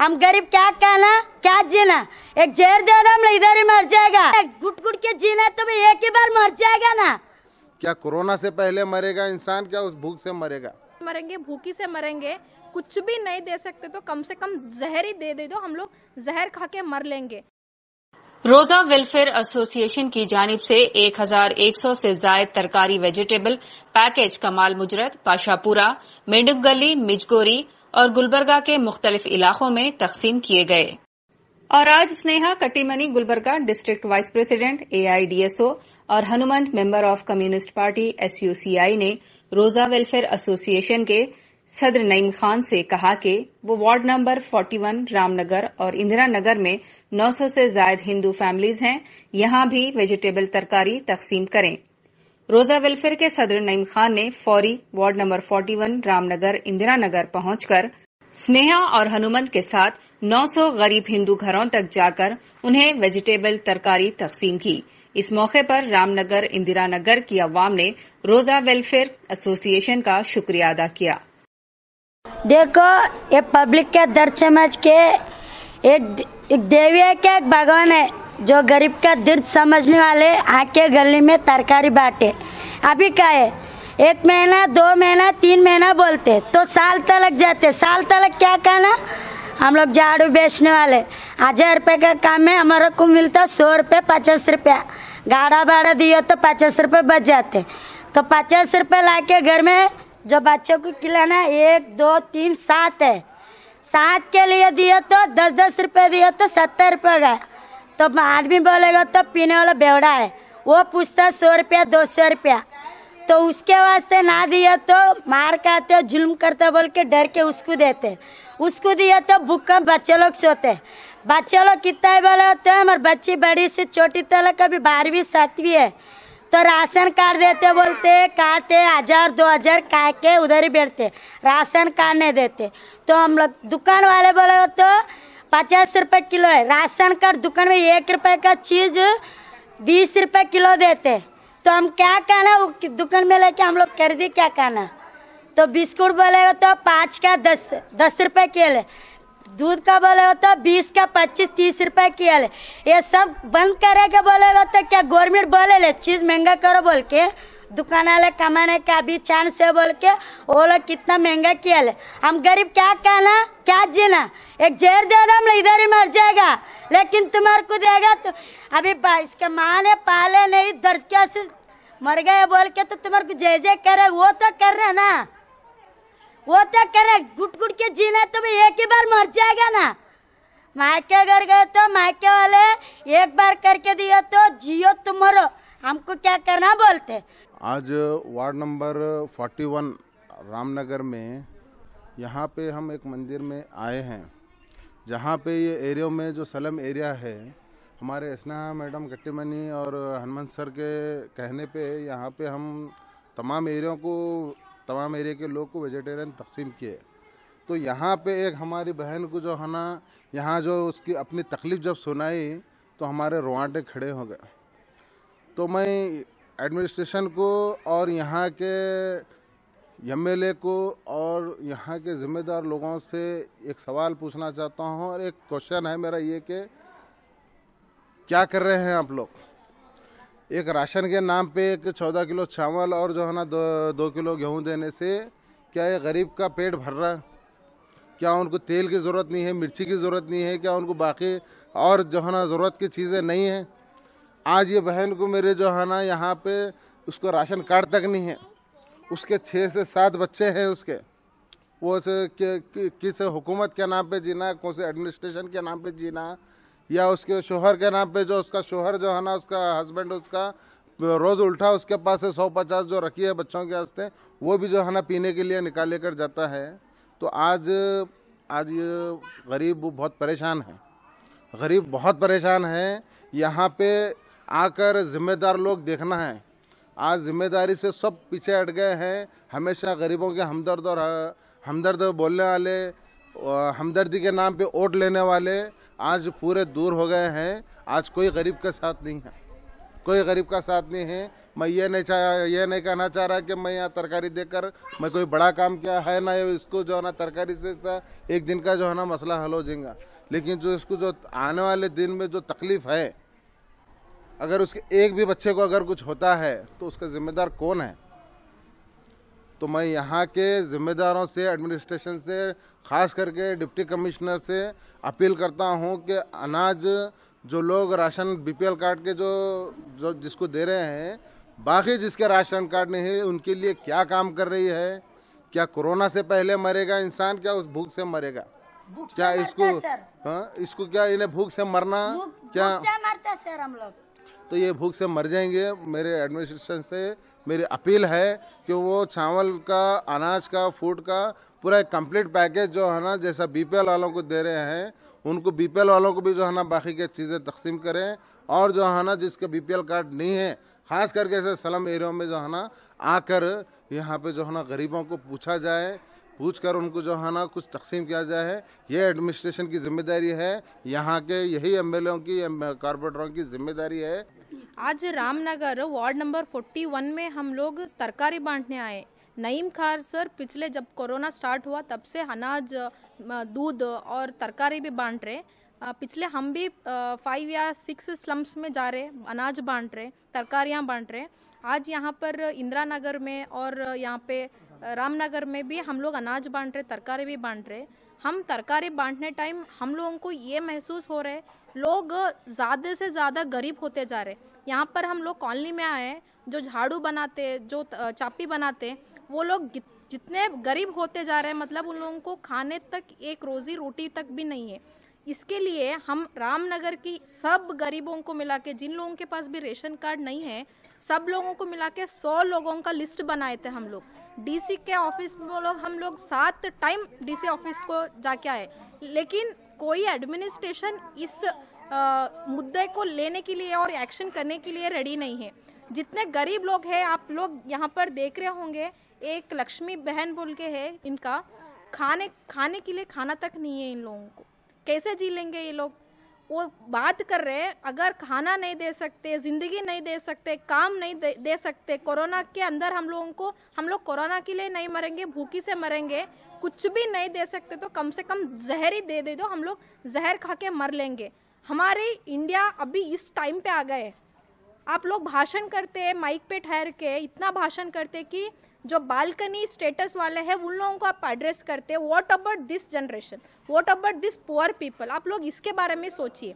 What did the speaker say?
हम गरीब क्या कहना क्या जीना एक जेर दे हम इधर ही मर जाएगा घुट घुट के जीना तो भी एक ही बार मर जाएगा ना क्या कोरोना से पहले मरेगा इंसान क्या उस भूख से मरेगा मरेंगे भूखी से मरेंगे कुछ भी नहीं दे सकते तो कम से कम जहर ही दे दे दो हम लोग जहर खा के मर लेंगे रोजा वेलफेयर एसोसिएशन की जानब से 1100 से जायद तरकारी वेजिटेबल पैकेज कमाल मुजरत पाशापुरा मेंढक गली मिजगोरी और गुलबर्गा के मुख्तलिफ इलाकों में तकसीम किए गए और आज Sneha Kattimani Gulbarga district vice president AIDSO और Hanumant member of communist party SUCI ने रोजा वेलफेयर एसोसिएशन के सदर नईम खान से कहा कि वो वार्ड नंबर 41 रामनगर और इंदिरा नगर में 900 से जायद हिंदू फैमिलीज हैं यहां भी वेजिटेबल तरकारी तकसीम करें रोजा वेलफेयर के सदर नईम खान ने फौरी वार्ड नंबर 41 रामनगर इंदिरा नगर पहुंचकर स्नेहा और हनुमंत के साथ 900 गरीब हिंदू घरों तक जाकर उन्हें वेजिटेबल तरकारी तकसीम की इस मौके पर रामनगर इंदिरा नगर की अवाम ने रोजा वेलफेयर एसोसिएशन का शुक्रिया अदा किया देखो ये पब्लिक के दर्द समझ के एक, एक देवी है क्या एक भगवान है जो गरीब का दर्द समझने वाले आके गली में तरकारी बांटे अभी का है एक महीना दो महीना तीन महीना बोलते तो साल तलक जाते साल तलक क्या कहना हम लोग झाड़ू बेचने वाले हजार रुपये का काम है हमारे को मिलता सौ रुपये पचास रुपया गाड़ा भाड़ा दिए तो पचास रुपये बच जाते तो पचास रुपये ला के घर में जो बच्चों को खिलाना एक दो तीन सात है सात के लिए दिए तो दस दस रुपये दिए तो सत्तर रुपये गए तो आदमी बोलेगा तो पीने वाला बेवड़ा है वो पूछता सौ रुपया दो सौ रुपया तो उसके वास्ते ना दिया तो मार खाते जुल्म करते बोल के डर के उसको देते उसको दिया तो भूखा बच्चे लोग सोते बच्चे लोग कितना ही बोले होते तो हैं हमारे बच्ची बड़ी से छोटी तला तो कभी बारहवीं सातवीं है तो राशन कार्ड देते बोलते कहते हजार दो हजार का के उधर ही बैठते राशन कार्ड नहीं देते तो हम लोग दुकान वाले बोले तो पचास रुपए किलो है राशन का दुकान में एक रुपए का चीज बीस रुपए किलो देते तो हम क्या कहना दुकान में लेके हम लोग खरीदी क्या कहना तो बिस्कुट बोलेगा तो पाँच का दस दस रुपए किलो दूध का बोलेगा तो बीस का पच्चीस तीस रुपए किलो ये सब बंद करेगा बोलेगा तो क्या गवर्नमेंट बोले ले चीज़ महंगा करो बोल के दुकान वाले कमाने का भी चांस है बोल के वो लोग कितना महंगा किया ले हम गरीब क्या कहना क्या जीना एक जेर दे दो हम इधर ही मर जाएगा लेकिन तुम्हारे को देगा तो अभी इसके माँ ने पाले नहीं दर्द क्या से मर गए बोल के तो तुम्हारे को जय जय करे वो तो कर रहे ना वो तो करे घुट घुट के जीना तो भी एक ही बार मर जाएगा ना मायके घर गए तो मायके वाले एक बार करके दिया तो जियो तुम्हारो हमको क्या करना बोलते आज वार्ड नंबर 41 रामनगर में यहाँ पे हम एक मंदिर में आए हैं जहाँ पे ये एरियो में जो सलम एरिया है हमारे स्नेहा मैडम गट्टीमनी और हनुमंत सर के कहने पे यहाँ पे हम तमाम एरियो को तमाम एरिया के लोग को वेजिटेरियन तकसीम किए तो यहाँ पे एक हमारी बहन को जो है ना यहाँ जो उसकी अपनी तकलीफ़ जब सुनाई तो हमारे रोआटे खड़े हो गए तो मैं एडमिनिस्ट्रेशन को और यहाँ के एम को और यहाँ के ज़िम्मेदार लोगों से एक सवाल पूछना चाहता हूँ और एक क्वेश्चन है मेरा ये कि क्या कर रहे हैं आप लोग एक राशन के नाम पे एक चौदह किलो चावल और जो है ना दो दो किलो गेहूँ देने से क्या ये गरीब का पेट भर रहा है क्या उनको तेल की ज़रूरत नहीं है मिर्ची की ज़रूरत नहीं है क्या उनको बाकी और जो है ना ज़रूरत की चीज़ें नहीं हैं आज ये बहन को मेरे जो है ना यहाँ पे उसको राशन कार्ड तक नहीं है उसके छः से सात बच्चे हैं उसके वो से किस हुकूमत के नाम पे जीना कौन से एडमिनिस्ट्रेशन के नाम पे जीना या उसके शोहर के नाम पे जो उसका शोहर जो है ना उसका हस्बैंड उसका रोज़ उल्टा उसके पास से सौ पचास जो रखी है बच्चों के वास्ते वो भी जो है ना पीने के लिए निकाले कर जाता है तो आज आज ये गरीब बहुत परेशान है गरीब बहुत परेशान है यहाँ पे आकर जिम्मेदार लोग देखना है आज जिम्मेदारी से सब पीछे हट गए हैं हमेशा गरीबों के हमदर्द और हमदर्द बोलने वाले हमदर्दी के नाम पे वोट लेने वाले आज पूरे दूर हो गए हैं आज कोई गरीब का साथ नहीं है कोई गरीब का साथ नहीं है मैं ये नहीं चाह ये नहीं कहना चाह रहा कि मैं यहाँ तरकारी देकर मैं कोई बड़ा काम किया है ना इसको जो है ना तरकारी से एक दिन का जो है ना मसला हल हो जाएगा लेकिन जो इसको जो आने वाले दिन में जो तकलीफ़ है अगर उसके एक भी बच्चे को अगर कुछ होता है तो उसका ज़िम्मेदार कौन है तो मैं यहाँ के ज़िम्मेदारों से एडमिनिस्ट्रेशन से ख़ास करके डिप्टी कमिश्नर से अपील करता हूँ कि अनाज जो लोग राशन बीपीएल कार्ड के जो जो जिसको दे रहे हैं बाकी जिसके राशन कार्ड नहीं है उनके लिए क्या काम कर रही है क्या कोरोना से पहले मरेगा इंसान क्या उस भूख से मरेगा क्या इसको हाँ इसको क्या इन्हें भूख से मरना भूक, क्या भूख से मरता सर हम लोग तो ये भूख से मर जाएंगे मेरे एडमिनिस्ट्रेशन से मेरी अपील है कि वो चावल का अनाज का फूड का पूरा कम्प्लीट पैकेज जो है ना जैसा बीपीएल वालों को दे रहे हैं उनको बीपीएल वालों को भी जो है ना बाकी के चीज़ें तकसीम करें और जो है ना जिसके बीपीएल कार्ड नहीं है ख़ास करके ऐसे सलम एरिया में जो है ना आकर यहाँ पे जो है ना गरीबों को पूछा जाए पूछ कर उनको जो है ना कुछ तकसीम किया जाए ये एडमिनिस्ट्रेशन की जिम्मेदारी है यहाँ के यही एम की कॉरपोरेटरों की जिम्मेदारी है आज रामनगर वार्ड नंबर 41 में हम लोग तरकारी बांटने आए नईम खार सर पिछले जब कोरोना स्टार्ट हुआ तब से अनाज दूध और तरकारी भी बांट रहे पिछले हम भी फाइव या सिक्स स्लम्स में जा रहे अनाज बांट रहे तरकारियाँ बांट रहे आज यहाँ पर इंदिरा नगर में और यहाँ पे रामनगर में भी हम लोग अनाज बांट रहे तरकारी भी बांट रहे हम तरकारी बांटने टाइम हम लोगों को ये महसूस हो रहा है लोग ज़्यादा से ज़्यादा गरीब होते जा रहे यहाँ पर हम लोग कॉलोनी में आए जो झाड़ू बनाते जो चापी बनाते वो लोग जितने गरीब होते जा रहे हैं मतलब उन लोगों को खाने तक एक रोज़ी रोटी तक भी नहीं है इसके लिए हम रामनगर की सब गरीबों को मिला के जिन लोगों के पास भी रेशन कार्ड नहीं है सब लोगों को मिला के सौ लोगों का लिस्ट बनाए थे हम लोग डीसी के ऑफिस में लोग हम लोग सात टाइम डीसी ऑफिस को जाके आए लेकिन कोई एडमिनिस्ट्रेशन इस आ, मुद्दे को लेने के लिए और एक्शन करने के लिए रेडी नहीं है जितने गरीब लोग हैं आप लोग यहाँ पर देख रहे होंगे एक लक्ष्मी बहन बोल के है इनका खाने खाने के लिए खाना तक नहीं है इन लोगों को कैसे जी लेंगे ये लोग वो बात कर रहे हैं अगर खाना नहीं दे सकते ज़िंदगी नहीं दे सकते काम नहीं दे, दे सकते कोरोना के अंदर हम लोगों को हम लोग कोरोना के लिए नहीं मरेंगे भूखी से मरेंगे कुछ भी नहीं दे सकते तो कम से कम जहर ही दे दे दो हम लोग जहर खा के मर लेंगे हमारे इंडिया अभी इस टाइम पे आ गए आप लोग भाषण करते हैं माइक पे ठहर के इतना भाषण करते कि जो बालकनी स्टेटस वाले हैं उन लोगों को आप एड्रेस करते हैं what about this generation what about this poor people आप लोग इसके बारे में सोचिए